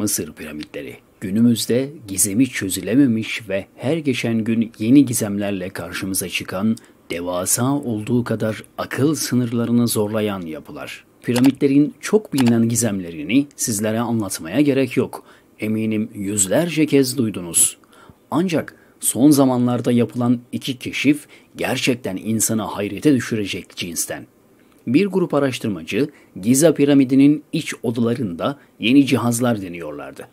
Mısır piramitleri günümüzde gizemi çözülememiş ve her geçen gün yeni gizemlerle karşımıza çıkan, devasa olduğu kadar akıl sınırlarını zorlayan yapılar. Piramitlerin çok bilinen gizemlerini sizlere anlatmaya gerek yok. Eminim yüzlerce kez duydunuz. Ancak son zamanlarda yapılan iki keşif gerçekten insana hayrete düşürecek cinsten. Bir grup araştırmacı Giza piramidinin iç odalarında yeni cihazlar deniyorlardı.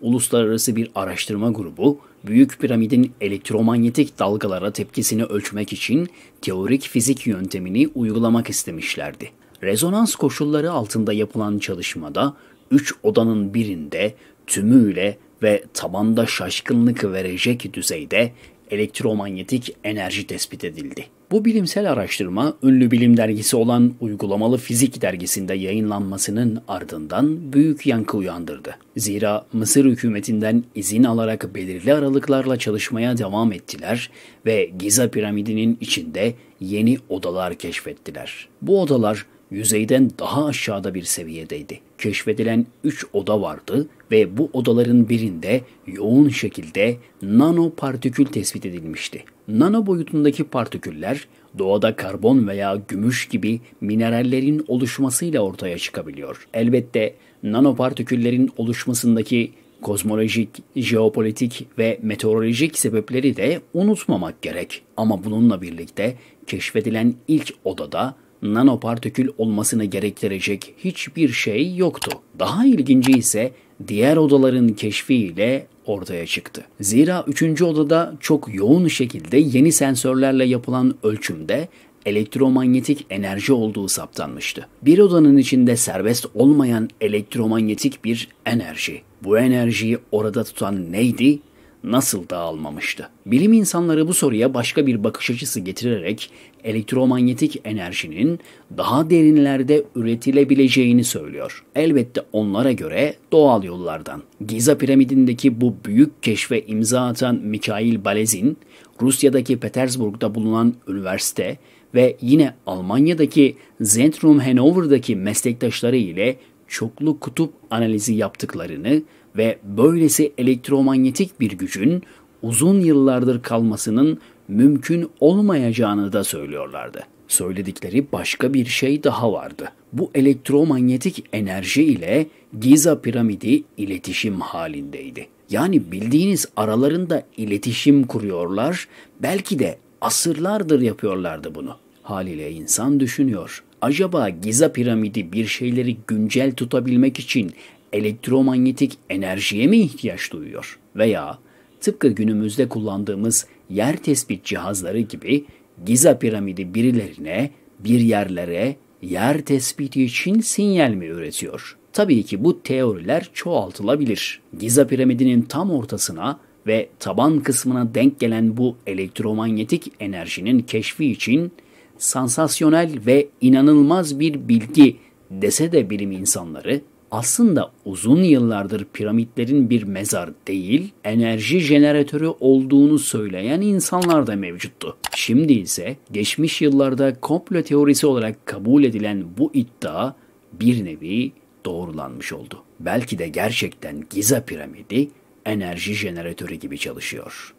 Uluslararası bir araştırma grubu Büyük piramidin elektromanyetik dalgalara tepkisini ölçmek için teorik fizik yöntemini uygulamak istemişlerdi. Rezonans koşulları altında yapılan çalışmada 3 odanın birinde tümüyle ve tabanda şaşkınlık verecek düzeyde elektromanyetik enerji tespit edildi. Bu bilimsel araştırma ünlü bilim dergisi olan Uygulamalı Fizik dergisinde yayınlanmasının ardından büyük yankı uyandırdı. Zira Mısır hükümetinden izin alarak belirli aralıklarla çalışmaya devam ettiler ve Giza piramidinin içinde yeni odalar keşfettiler. Bu odalar yüzeyden daha aşağıda bir seviyedeydi. Keşfedilen üç oda vardı ve bu odaların birinde yoğun şekilde nano partikül tespit edilmişti. Nano boyutundaki partiküller doğada karbon veya gümüş gibi minerallerin oluşmasıyla ortaya çıkabiliyor. Elbette nano partiküllerin oluşmasındaki kozmolojik, jeopolitik ve meteorolojik sebepleri de unutmamak gerek. Ama bununla birlikte keşfedilen ilk odada nanopartikül olmasını gerektirecek hiçbir şey yoktu. Daha ilginci ise diğer odaların keşfiyle ortaya çıktı. Zira 3. odada çok yoğun şekilde yeni sensörlerle yapılan ölçümde elektromanyetik enerji olduğu saptanmıştı. Bir odanın içinde serbest olmayan elektromanyetik bir enerji. Bu enerjiyi orada tutan neydi nasıl dağılmamıştı? Bilim insanları bu soruya başka bir bakış açısı getirerek elektromanyetik enerjinin daha derinlerde üretilebileceğini söylüyor. Elbette onlara göre doğal yollardan. Giza piramidindeki bu büyük keşfe imza atan Mikhail Balezin, Rusya'daki Petersburg'da bulunan üniversite ve yine Almanya'daki Zentrum Hanover'daki meslektaşları ile çoklu kutup analizi yaptıklarını ve böylesi elektromanyetik bir gücün uzun yıllardır kalmasının mümkün olmayacağını da söylüyorlardı. Söyledikleri başka bir şey daha vardı. Bu elektromanyetik enerji ile Giza piramidi iletişim halindeydi. Yani bildiğiniz aralarında iletişim kuruyorlar, belki de asırlardır yapıyorlardı bunu. Haliyle insan düşünüyor. Acaba Giza piramidi bir şeyleri güncel tutabilmek için elektromanyetik enerjiye mi ihtiyaç duyuyor? Veya tıpkı günümüzde kullandığımız yer tespit cihazları gibi Giza piramidi birilerine, bir yerlere yer tespiti için sinyal mi üretiyor? Tabii ki bu teoriler çoğaltılabilir. Giza piramidinin tam ortasına ve taban kısmına denk gelen bu elektromanyetik enerjinin keşfi için sansasyonel ve inanılmaz bir bilgi dese de bilim insanları aslında uzun yıllardır piramitlerin bir mezar değil, enerji jeneratörü olduğunu söyleyen insanlar da mevcuttu. Şimdi ise geçmiş yıllarda komplo teorisi olarak kabul edilen bu iddia bir nevi doğrulanmış oldu. Belki de gerçekten Giza piramidi enerji jeneratörü gibi çalışıyor.